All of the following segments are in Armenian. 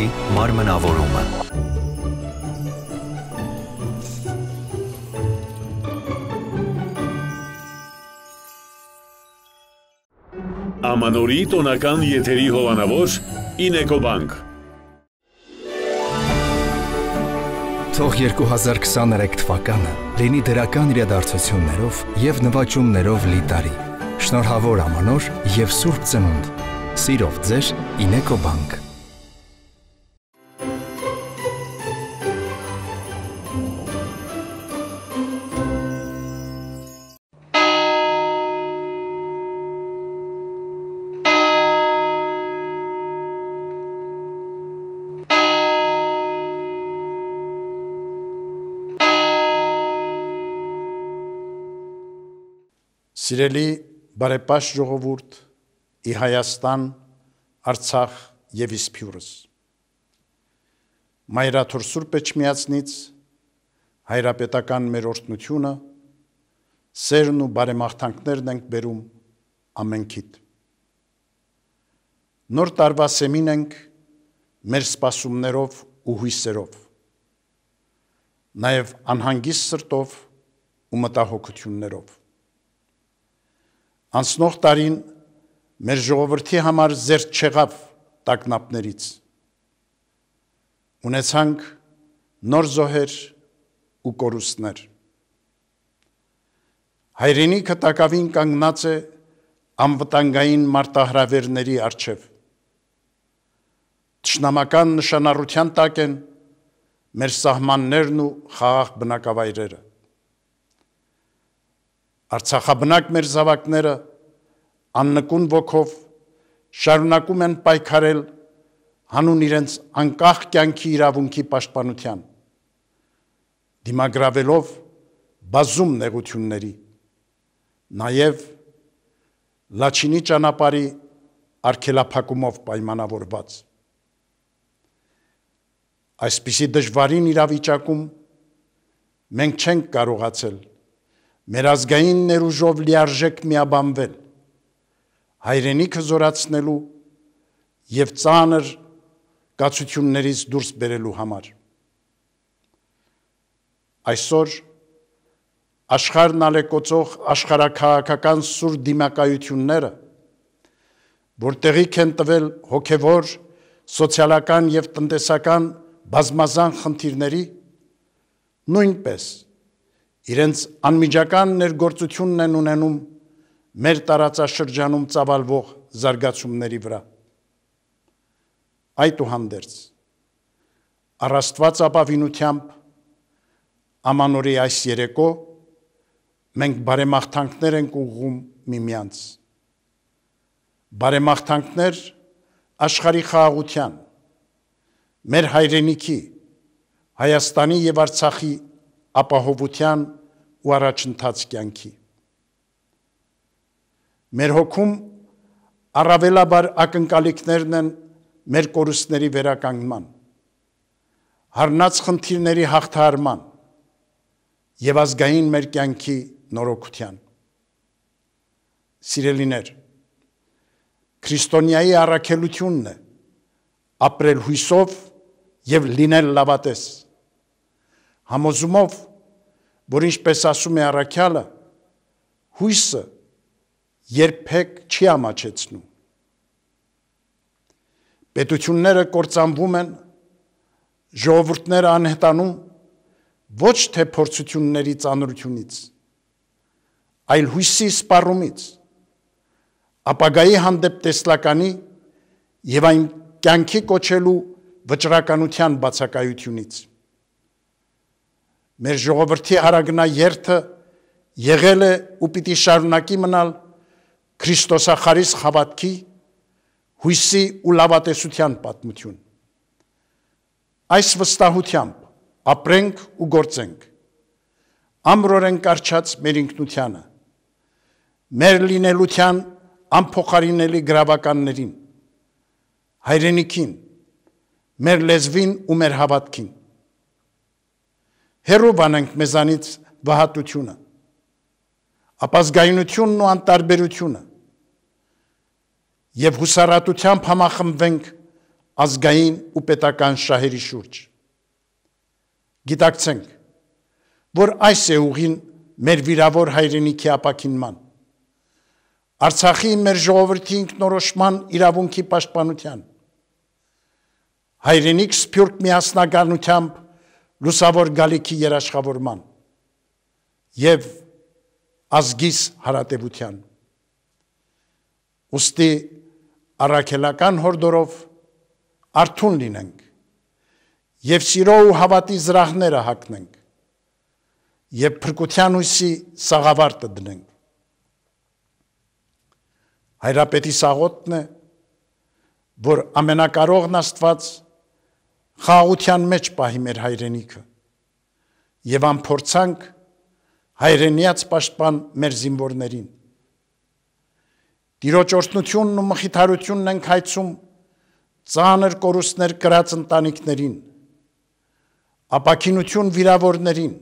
Արցախի մարմնավորումը Ամանորի տոնական եթերի հովանավոր Ինեկոբանկ Թող 2023 թվականը լինի դրական իրադարձություններով եւ նվաճումներով լի տարի։ Շնորհավոր ամանոր եւ սուրբ ծնունդ։ Սիրով ձեր Ինեկոբանկ։ Սիրելի բարեպաշտ ժողովուրդ, ի Հայաստան, Արցախ եւ Իսփյուռս։ Մայրաթոր Սուրբ Էջմիածնից հայրապետական մեր օրտնությունը, սերն ու բարեմաղթանքներն ենք բերում ամենքիդ։ Նոր տարվա սեմին ենք մեր սպասումներով ու հույսերով։ Նաև անհանգիստ սրտով ու մտահոգություններով Անցնող տարին մեր ժողովրդի համար զերծ չեղավ տակնապներից։ Ունեցանք նոր զոհեր ու կորուստներ։ Հայրենիքը տակավին կանգնած է անվտանգային մարտահրավերների արչև։ Ճշնամական նշանառության տակ են մեր սահմաններն ու խաղաղ բնակավայրերը։ Արցախաբնակ մեր զավակները աննկուն ոգով շարունակում են պայքարել հանուն իրենց անկախ կյանքի իրավունքի պաշտպանության դիմագրավելով բազում նեղությունների նաև լաչինի ճանապարհի արքելափակումով պայմանավորված այսպիսի դժվարին իրավիճակում մենք չենք կարողացել մեր ազգային ներուժով լիարժեք միաբանվել, հայրենիքը զորացնելու և ծանր կացություններից դուրս բերելու համար։ Այսօր աշխարն ալեկոծող աշխարակաղաքական սուր դիմակայությունները, որտեղիք են տվել հոգևոր, սոցիալական և տնտեսական բազմազան խնդիրների, նույնպես իրենց անմիջական ներգործությունն են ունենում մեր տարածաշրջանում ծավալվող զարգացումների վրա։ Այդ ու հանդերց, առաստված ապավինությամբ ամանորի այս երեկո մենք բարեմաղթանքներ ենք ուղղում միմյանց։ Բարեմաղթանքներ աշխարհի խաղաղության, մեր հայրենիքի, Հայաստանի եւ Արցախի ապահովության ու առաջընթաց կյանքի։ Մեր հոգում առավելաբար ակնկալիքներն են մեր կորուստների վերականգնման, հարնած խնդիրների հաղթահարման եւ ազգային մեր կյանքի նորոգության։ Սիրելիներ, քրիստոնյայի առաքելությունն է ապրել հույսով եւ լինել լավատես։ Համոզումով որ ինչպես ասում է առաքյալը, հույսը երբեք չի ամաչեցնում։ Պետությունները կործանվում են, ժողովուրդները անհետանում ոչ թե փորձությունների ծանրությունից, այլ հույսի սպառումից, ապագայի հանդեպ տեսլականի եւ այն կյանքի կոչելու վճռականության բացակայությունից։ Մեր ժողովրդի արագնաերթը եղել է ու պիտի շարունակի մնալ Քրիստոսախարից խավատքի հույսի ու լավատեսության պատմություն։ Այս վստահությամբ ապրենք ու գործենք։ Ամրորեն կարճած մեր ինքնությանը, մեր լինելության անփոխարինելի գրավականներին, հայրենիքին, մեր լեզվին ու մեր հավատքին հերու բանենք մեզանից վհատությունը, ապազգայունությունն ու անտարբերությունը և հուսարատությամբ համախմբվենք ազգային ու պետական շահերի շուրջ։ Գիտակցենք, որ այս է ուղին մեր վիրավոր հայրենիքի ապակինման, Արցախի մեր ժողովրդի ինքնորոշման իրավունքի պաշտպանության, հայրենիք սփյուրք միասնականությամբ լուսավոր գալիքի երաշխավորման եւ ազգիս հարատեվության ուստի առաքելական հորդորով արթուն լինենք եւ սիրո ու հավատի զրահները հակնենք եւ փրկության ուսի սաղավարտը դնենք հայրապետի սաղոտն է որ ամենակարողն աստված խաղաղության մեջ պահի մեր հայրենիքը եւ անփորձանք հայրենիաց պաշտպան մեր զինվորներին Տիրոջ օրհնությունն ու մխիթարությունն ենք հայցում ծանր կորուստներ կրած ընտանիքներին ապակինություն վիրավորներին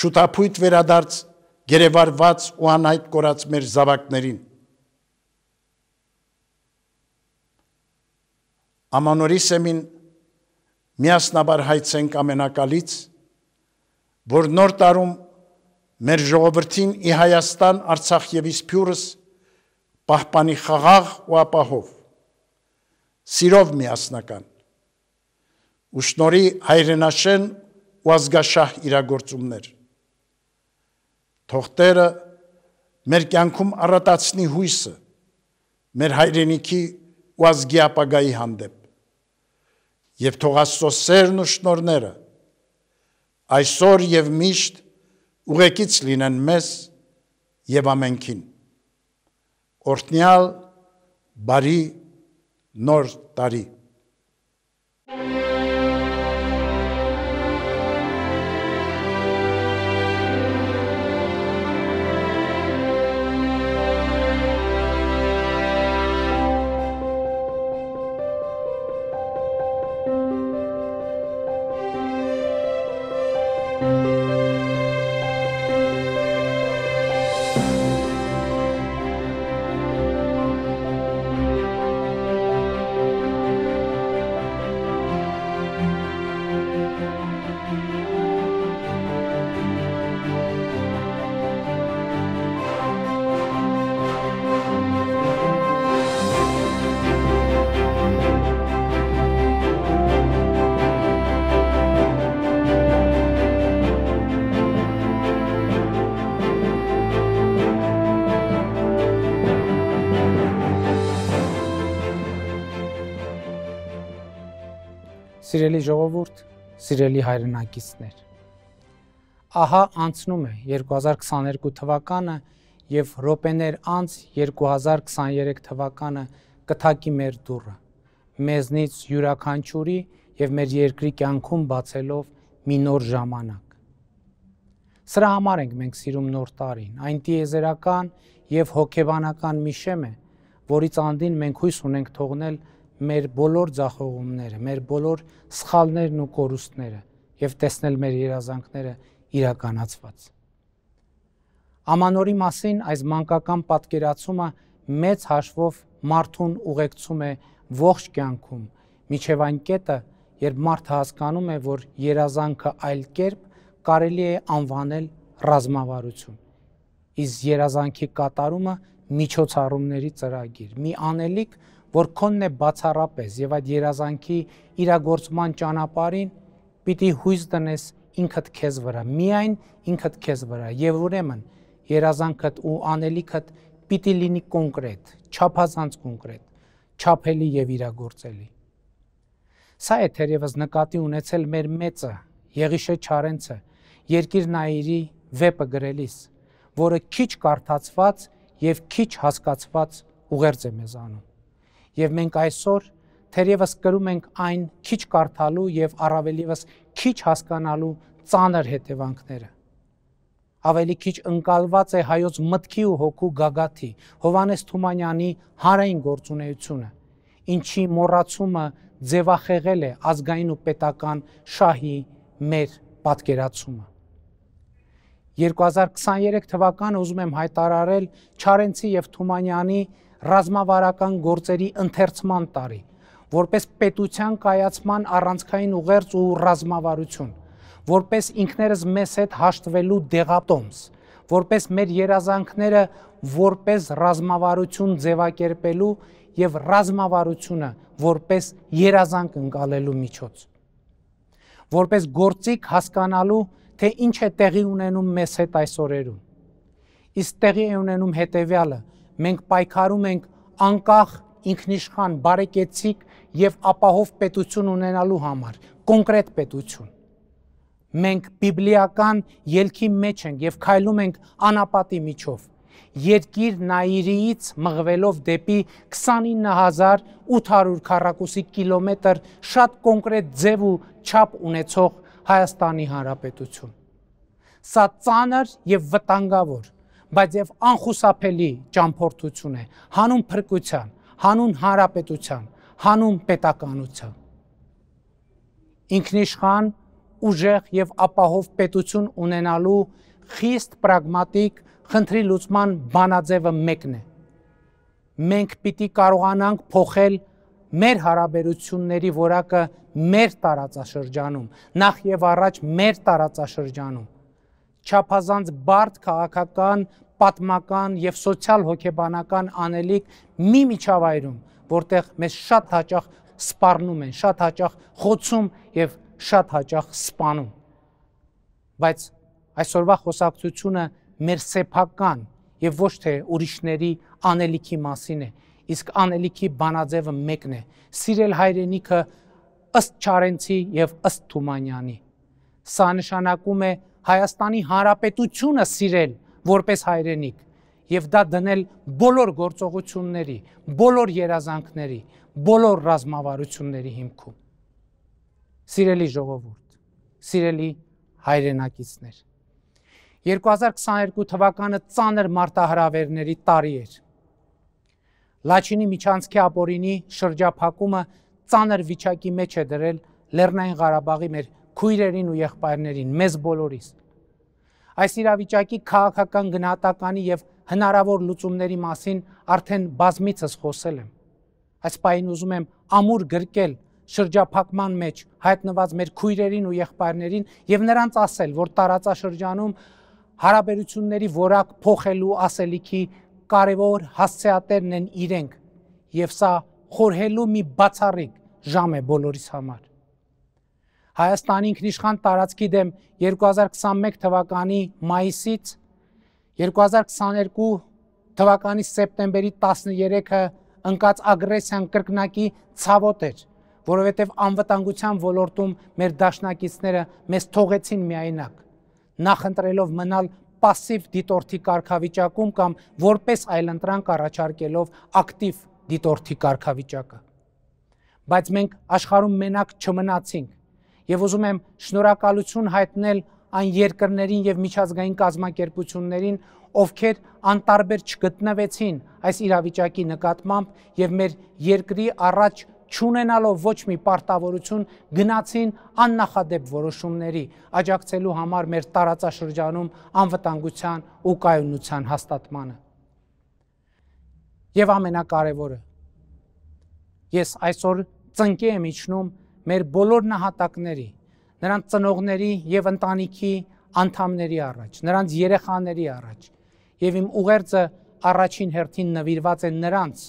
շուտապույտ վերադարձ գերեվարված ու անհայտ կորած մեր զավակներին Ամանորի սեմին միասնաբար հայցենք ամենակալից, որ նոր տարում մեր ժողովրդին ի Հայաստան, Արցախ եւ Իսփյուռս պահպանի խաղաղ ու ապահով սիրով միասնական ու շնորի հայրենաշեն ու ազգաշահ իրագործումներ թողտերը մեր կյանքում առատացնի հույսը մեր հայրենիքի ու ազգի ապագայի հանդեպ եւ թող Աստծո սերն ու շնորները այսօր եւ միշտ ուղեկից լինեն մեզ եւ ամենքին։ Օրհնյալ բարի նոր տարի։ Thank you. Սիրելի ժողովուրդ, սիրելի հայրենակիցներ։ Ահա անցնում է 2022 թվականը եւ րոպեներ անց 2023 թվականը կթակի մեր դուռը։ Մեզնից յուրաքանչյուրի եւ մեր երկրի կյանքում բացելով մի նոր ժամանակ։ Սրա համար ենք մենք սիրում նոր տարին։ Այն տիեզերական եւ հոգեբանական մի շեմ է, որից անդին մենք հույս ունենք թողնել 2023 մեր բոլոր ցախողումները, մեր բոլոր սխալներն ու կորուստները եւ տեսնել մեր երազանքները իրականացված։ Ամանորի մասին այս մանկական պատկերացումը մեծ հաշվով մարդուն ուղեկցում է ողջ կյանքում, միջև այն կետը, երբ մարդը հասկանում է, որ երազանքը այլ կերպ կարելի է անվանել ռազմավարություն։ Իս երազանքի կատարումը միջոցառումների ծրագիր, մի անելիք, որ քոնն է բացառապես եւ այդ երազանքի իրագործման ճանապարհին պիտի հույս դնես ինքդ քեզ վրա, միայն ինքդ քեզ վրա եւ ուրեմն երազանքդ ու անելիքդ պիտի լինի կոնկրետ, չափազանց կոնկրետ, չափելի եւ իրագործելի։ Սա է թերևս նկատի ունեցել մեր մեծը Եղիշե Չարենցը երկիր նայիրի վեպը գրելիս, որը քիչ կարդացված եւ քիչ հասկացված ուղերձ է մեզանում։ Եվ մենք այսօր թերևս կրում ենք այն քիչ կարդալու եւ առավելիվս քիչ հասկանալու ծանր հետևանքները։ Ավելի քիչ ընկալված է հայոց մտքի ու հոգու գագաթի Հովանես Թումանյանի հարային գործունեությունը, ինչի մոռացումը ձևախեղել է ազգային ու պետական շահի մեր պատկերացումը։ 2023 թվականը ուզում եմ հայտարարել Չարենցի եւ Թումանյանի ռազմավարական գործերի ընթերցման տարի, որպես պետության կայացման առանցքային ուղերձ ու ռազմավարություն, որպես ինքներս մեզ հետ հաշտվելու դեղատոմս, որպես մեր երազանքները որպես ռազմավարություն ձևակերպելու եւ ռազմավարությունը որպես երազանք ընկալելու միջոց։ Որպես գործիք հասկանալու, թե ինչ է տեղի ունենում մեզ հետ այս օրերում։ Իսկ տեղի է ունենում հետեւյալը՝ մենք պայքարում ենք անկախ ինքնիշխան բարեկեցիկ եւ ապահով պետություն ունենալու համար, կոնկրետ պետություն։ Մենք բիբլիական ելքի մեջ ենք եւ քայլում ենք անապատի միջով։ Երկիր Նաիրիից մղվելով դեպի 29800 քառակուսի կիլոմետր շատ կոնկրետ ձև ու չափ ունեցող Հայաստանի Հանրապետություն։ Սա ծանր եւ վտանգավոր բայց եւ անխուսափելի ճամփորդություն է հանուն փրկության, հանուն հանրապետության, հանուն պետականության։ Ինքնիշխան, ուժեղ եւ ապահով պետություն ունենալու խիստ պրագմատիկ խնդրի լուծման բանաձևը մեկն է։ Մենք պիտի կարողանանք փոխել մեր հարաբերությունների որակը մեր տարածաշրջանում, նախ եւ առաջ մեր տարածաշրջանում։ Չափազանց բարդ քաղաքական պատմական եւ սոցիալ հոգեբանական անելիք մի միջավայրում, որտեղ մեզ շատ հաճախ սպառնում են, շատ հաճախ խոցում եւ շատ հաճախ սպանում։ Բայց այսօրվա խոսակցությունը մեր սեփական եւ ոչ թե ուրիշների անելիքի մասին է, իսկ անելիքի բանաձևը մեկն է՝ սիրել հայրենիքը ըստ Չարենցի եւ ըստ Թումանյանի։ Սա նշանակում է Հայաստանի Հանրապետությունը սիրել որպես հայրենիք եւ դա դնել բոլոր գործողությունների, բոլոր երազանքների, բոլոր ռազմավարությունների հիմքում։ Սիրելի ժողովուրդ, սիրելի հայրենակիցներ։ 2022 թվականը ծանր մարտահրավերների տարի էր։ Լաչինի միջանցքի ապօրինի շրջափակումը ծանր վիճակի մեջ է դրել Լեռնային Ղարաբաղի մեր քույրերին ու եղբայրներին, մեզ բոլորիս։ Այս իրավիճակի քաղաքական գնահատականի եւ հնարավոր լուծումների մասին արդեն բազմիցս խոսել եմ։ Այս պայն ուզում եմ ամուր գրկել շրջափակման մեջ հայտնված մեր քույրերին ու եղբայրներին եւ նրանց ասել, որ տարածաշրջանում հարաբերությունների որակ փոխելու ասելիքի կարևոր հասցեատերն են իրենք եւ սա խորհելու մի բացառիկ ժամ է բոլորիս համար։ Հայաստանի ինքնիշխան տարածքի դեմ 2021 թվականի մայիսից 2022 թվականի սեպտեմբերի 13-ը ընկած ագրեսիան կրկնակի ցավոտ էր, որովհետև անվտանգության ոլորտում մեր դաշնակիցները մեզ թողեցին միայնակ, նախընտրելով մնալ пассив դիտորդի կարգավիճակում կամ որպես այլընտրանք առաջարկելով ակտիվ դիտորդի կարգավիճակը։ Բայց մենք աշխարհում մենակ չմնացինք եւ ուզում եմ շնորհակալություն հայտնել այն երկրներին եւ միջազգային կազմակերպություններին, ովքեր անտարբեր չգտնվեցին այս իրավիճակի նկատմամբ եւ մեր երկրի առաջ չունենալով ոչ մի պարտավորություն գնացին աննախադեպ որոշումների աջակցելու համար մեր տարածաշրջանում անվտանգության ու կայունության հաստատմանը։ Եվ ամենակարևորը։ Ես այսօր ծնկի եմ իջնում մեր բոլոր նահատակների, նրանց ծնողների եւ ընտանիքի անդամների առաջ, նրանց երեխաների առաջ եւ իմ ուղերձը առաջին հերթին նվիրված է նրանց,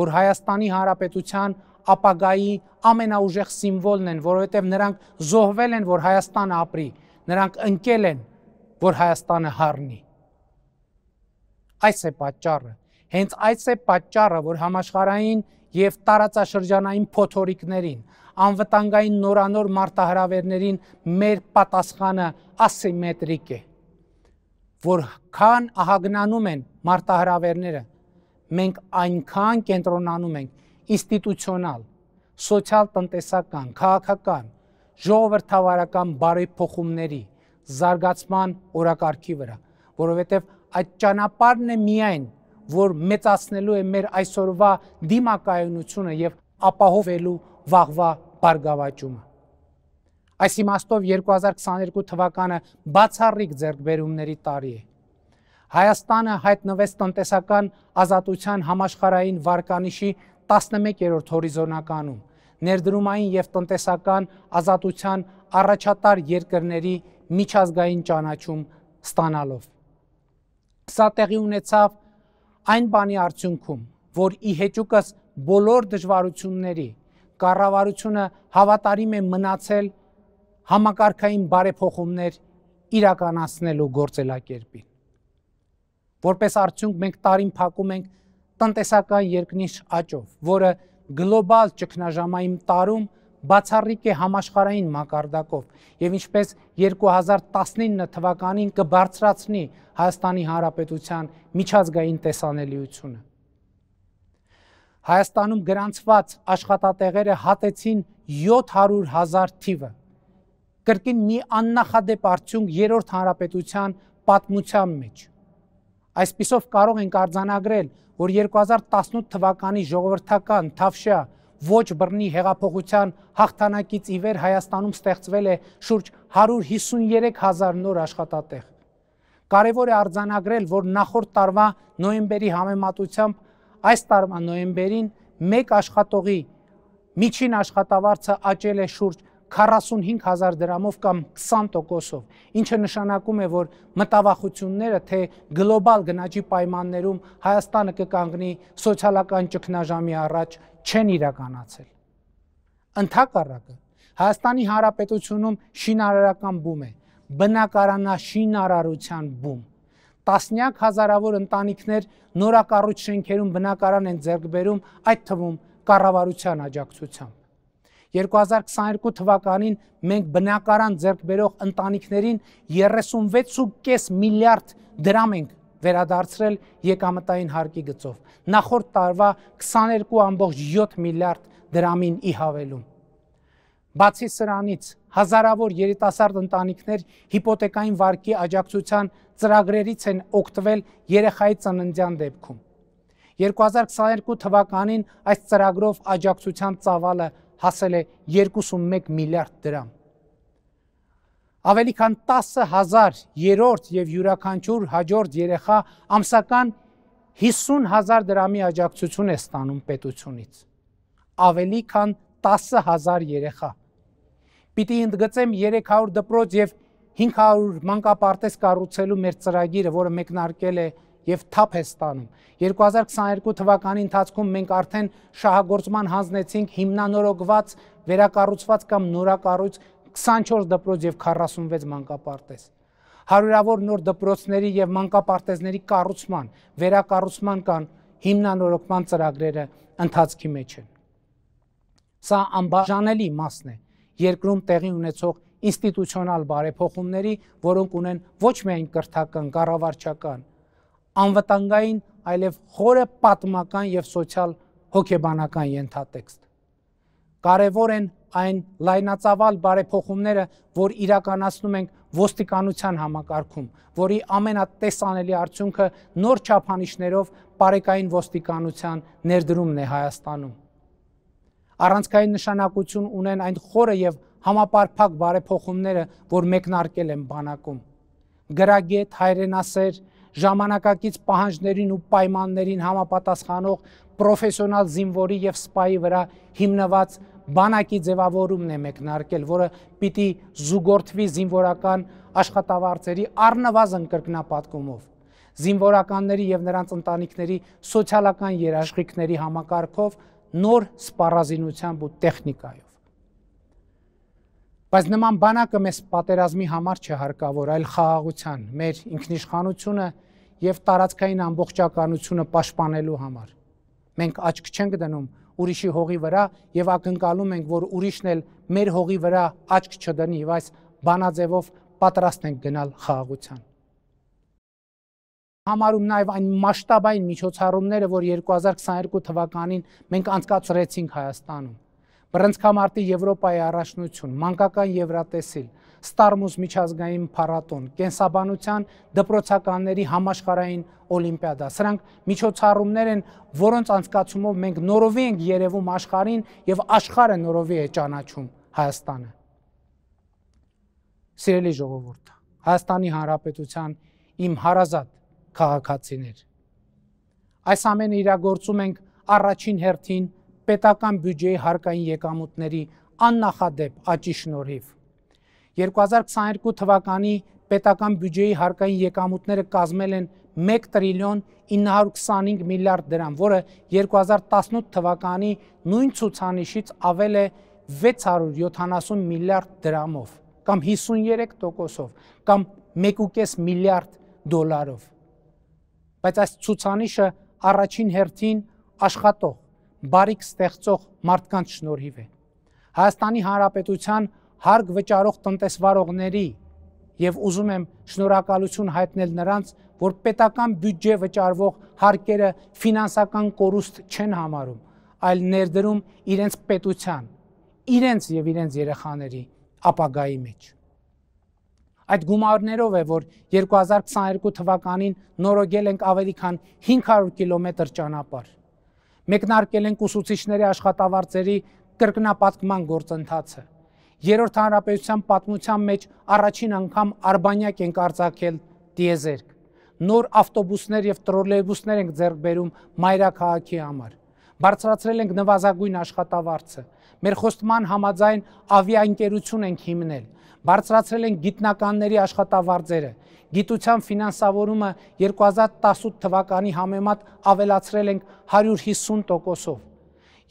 որ Հայաստանի Հանրապետության ապագայի ամենաուժեղ սիմվոլն են, որովհետև նրանք զոհվել են, որ Հայաստանը ապրի, նրանք ընկել են, որ Հայաստանը հառնի։ Այս է պատճառը, հենց այս է պատճառը, որ համաշխարային եւ տարածաշրջանային փոթորիկներին, անվտանգային նորանոր մարտահրավերներին մեր պատասխանը ասիմետրիկ է, որ քան ահագնանում են մարտահրավերները, մենք այնքան կենտրոնանում ենք ինստիտուցիոնալ, սոցիալ տնտեսական, քաղաքական, ժողովրդավարական բարեփոխումների զարգացման օրակարգի վրա, որովհետև այդ ճանապարհն է միայն, որ մեծացնելու է մեր այսօրվա դիմակայունությունը եւ ապահովելու վաղվա բարգավաճումը։ Այս իմաստով 2022 թվականը բացառիկ ձեռքբերումների տարի է։ Հայաստանը հայտնվեց տնտեսական ազատության համաշխարային վարկանիշի 11-րդ հորիզոնականում, ներդրումային եւ տնտեսական ազատության առաջատար երկրների միջազգային ճանաչում ստանալով։ Սա տեղի ունեցավ այն բանի արդյունքում, որ ի հեճուկս բոլոր դժվարությունների, կառավարությունը հավատարիմ է մնացել համակարգային բարեփոխումներ իրականացնելու գործելակերպին։ Որպես արդյունք մենք տարին փակում ենք տնտեսական երկնիշ աճով, որը գլոբալ ճգնաժամային տարում բացառիկ է համաշխարհային մակարդակով եւ ինչպես 2019 թվականին կբարձրացնի Հայաստանի Հանրապետության միջազգային տեսանելիությունը։ Հայաստանում գրանցված աշխատատեղերը հատեցին 700,000 թիվը։ Կրկին մի աննախադեպ արդյունք երրորդ հանրապետության պատմության մեջ։ Այսպիսով կարող ենք արձանագրել, որ 2018 թվականի ժողովրդական թավշյա ոչ բռնի հեղափոխության հաղթանակից ի վեր Հայաստանում ստեղծվել է շուրջ 153,000 նոր աշխատատեղ։ Կարևոր է արձանագրել, որ նախորդ տարվա նոյեմբերի համեմատությամբ այս տարվա նոյեմբերին մեկ աշխատողի միջին աշխատավարձը աճել է շուրջ 45000 դրամով կամ 20%-ով, ինչը նշանակում է, որ մտավախությունները, թե գլոբալ գնաճի պայմաններում Հայաստանը կկանգնի սոցիալական ճգնաժամի առաջ, չեն իրականացել։ Ընթակառակը Հայաստանի Հանրապետությունում շինարարական բում է, բնակարանաշինարարության բում, տասնյակ հազարավոր ընտանիքներ նորակառույց շենքերում բնակարան են ձեռք բերում, այդ թվում կառավարության աջակցությամբ։ 2022 թվականին մենք բնակարան ձեռք բերող ընտանիքներին 36.5 միլիարդ դրամ ենք վերադարձրել եկամտային հարկի գծով։ Նախորդ տարվա 22.7 միլիարդ դրամին ի հավելում։ Բացի սրանից հազարավոր երիտասարդ ընտանիքներ հիպոթեկային վարկի աջակցության ծրագրերից են օգտվել երեխայի ծննդյան դեպքում։ 2022 թվականին այս ծրագրով աջակցության ծավալը հասել է 21 միլիարդ դրամ։ Ավելի քան 10000 երրորդ եւ յուրաքանչյուր հաջորդ երեխա ամսական 50000 դրամի աջակցություն է ստանում պետությունից։ Ավելի քան 10000 երեխա պիտի ընդգծեմ 300 դպրոց եւ 500 մանկապարտեզ կառուցելու մեր ծրագիրը, որը մեկնարկել է եւ թափ է ստանում։ 2022 թվականի ընթացքում մենք արդեն շահագործման հանձնեցինք հիմնանորոգված, վերակառուցված կամ նորակառույց 24 դպրոց եւ 46 մանկապարտեզ հարյուրավոր նոր դպրոցների եւ մանկապարտեզների կառուցման, վերակառուցման կան հիմնանորոգման ծրագրերը ընթացքի մեջ են։ Սա անբաժանելի մասն է երկրում տեղի ունեցող ինստիտուցիոնալ բարեփոխումների, որոնք ունեն ոչ միայն կրթական, կառավարչական, անվտանգային, այլև խորը պատմական եւ սոցիալ հոգեբանական ենթատեքստ։ Կարևոր են այն լայնածավալ բարեփոխումները, որ իրականացնում ենք ոստիկանության համակարգում, որի ամենատեսանելի արդյունքը նոր չափանիշներով բարեկային ոստիկանության ներդրումն է Հայաստանում առանցքային նշանակություն ունեն այն խորը եւ համապարփակ բարեփոխումները, որ մեկնարկել են բանակում։ Գրագետ, հայրենասեր, ժամանակակից պահանջներին ու պայմաններին համապատասխանող պրոֆեսիոնալ զինվորի եւ սպայի վրա հիմնված բանակի ձևավորումն է մեկնարկել, որը պիտի զուգորդվի զինվորական աշխատավարձերի առնվազն կրկնապատկումով զինվորականների եւ նրանց ընտանիքների սոցիալական երաշխիքների համակարգով նոր սպառազինությամբ ու տեխնիկայով։ Բայց նման բանակը մեզ պատերազմի համար չհարկավոր, այլ խաղաղության, մեր ինքնիշխանությունը եւ տարածքային ամբողջականությունը պաշտպանելու համար։ Մենք աչք չենք դնում ուրիշի հողի վրա եւ ակնկալում ենք, որ ուրիշն էլ մեր հողի վրա աչք չդնի, եւ այս բանաձևով պատրաստ ենք գնալ խաղաղության համարում նաև այն մասշտաբային միջոցառումները, որ 2022 թվականին մենք անցկացրեցինք Հայաստանում։ Բրոնզկամարտի Եվրոպայի առաջնություն, մանկական Եվրատեսիլ, Ստարմուս միջազգային փառատոն, կենսաբանության դպրոցականների համաշխարհային օլիմպիադա։ Սրանք միջոցառումներ են, որոնց անցկացումով մենք նորովի ենք երևում աշխարհին եւ աշխարհը նորովի է ճանաչում Հայաստանը։ Սիրելի ժողովուրդ, Հայաստանի Հանրապետության իմ հարազատ քաղաքացիներ։ Այս ամենը իրագործում ենք առաջին հերթին պետական բյուջեի հարկային եկամուտների աննախադեպ աճի շնորհիվ։ 2022 թվականի պետական բյուջեի հարկային եկամուտները կազմել են 1 տրիլիոն 925 միլիարդ դրամ, որը 2018 թվականի նույն ցուցանիշից ավել է 670 միլիարդ դրամով, կամ 53%-ով, կամ 1.5 միլիարդ դոլարով բայց այս ցուցանիշը առաջին հերթին աշխատող, բարիք ստեղծող մարդկանց շնորհիվ է։ Հայաստանի Հանրապետության հարգ վճարող տնտեսվարողների եւ ուզում եմ շնորհակալություն հայտնել նրանց, որ պետական բյուջե վճարվող հարկերը ֆինանսական կորուստ չեն համարում, այլ ներդրում իրենց պետության, իրենց եւ իրենց երեխաների ապագայի մեջ։ Այդ գումարներով է, որ 2022 թվականին նորոգել ենք ավելի քան 500 կիլոմետր ճանապարհ։ Մեկնարկել ենք ուսուցիչների աշխատավարձերի կրկնապատկման գործընթացը։ Երորդ հանրապետության պատմության մեջ առաջին անգամ արբանյակ ենք արձակել դիեզերք։ Նոր ավտոբուսներ եւ տրոլեյբուսներ ենք ձեռք բերում մայրաքաղաքի համար։ Բարձրացրել ենք նվազագույն աշխատավարձը։ Մեր խոստման համաձայն ավիաընկերություն ենք հիմնել Բարձրացրել են գիտնականների աշխատավարձերը։ Գիտության ֆինանսավորումը 2018 թվականի համեմատ ավելացրել ենք 150%-ով։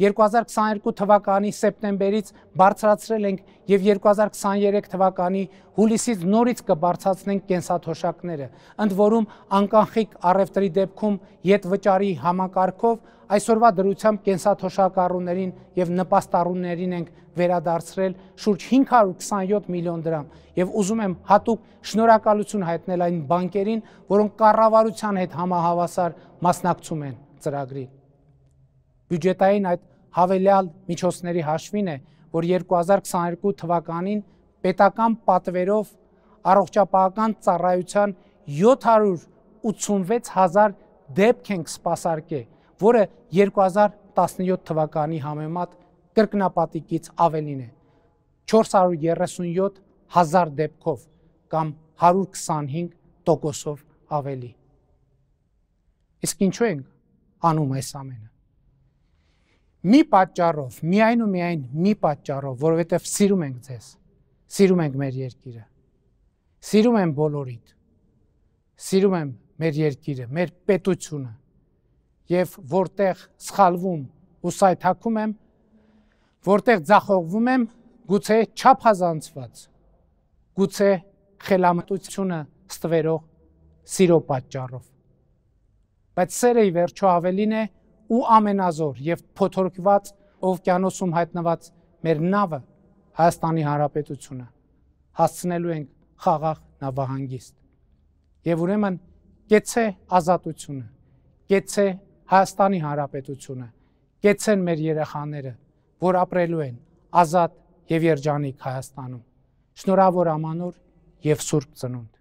2022 թվականի սեպտեմբերից բարձրացրել ենք եւ 2023 թվականի հուլիսից նորից կբարձրացնենք կենսաթոշակները։ Ընդ որում անկանխիկ առևտրի դեպքում յետվճարի համակարգով այսօրվա դրությամբ կենսաթոշակառուներին եւ նպաստառուներին ենք վերադարձրել շուրջ 527 միլիոն դրամ եւ ուզում եմ հատուկ շնորհակալություն հայտնել այն բանկերին, որոնք կառավարության հետ համահավասար մասնակցում են ծրագրի։ Բյուջետային այդ հավելյալ միջոցների հաշվին է, որ 2022 թվականին պետական պատվերով առողջապահական ծառայության 786 հազար դեպք ենք սպասարկել որը 2017 թվականի համեմատ կրկնապատիկից ավելին է 437 հազար դեպքով կամ 125 տոկոսով ավելի։ Իսկ ինչու ենք անում այս ամենը։ Մի պատճառով, միայն ու միայն մի պատճառով, որովհետև սիրում ենք ձեզ։ Սիրում ենք մեր երկիրը։ Սիրում եմ բոլորիդ։ Սիրում եմ մեր երկիրը, մեր պետությունը, եւ որտեղ սխալվում ու սայթակում եմ, որտեղ ձախողվում եմ, գուցե չափազանցված, գուցե խելամտությունը ստվերող սիրո պատճառով։ Բայց սերը ի վերջո ավելին է ու ամենազոր եւ փոթորկված օվկիանոսում հայտնված մեր նավը Հայաստանի Հանրապետությունը հասցնելու ենք խաղաղ նավահանգիստ։ Եվ ուրեմն կեցե ազատությունը, կեցե Հայաստանի Հանրապետությունը։ Կեցեն մեր երեխաները, որ ապրելու են ազատ եւ երջանիկ Հայաստանում։ Շնորհավոր ամանոր եւ Սուրբ ծնունդ։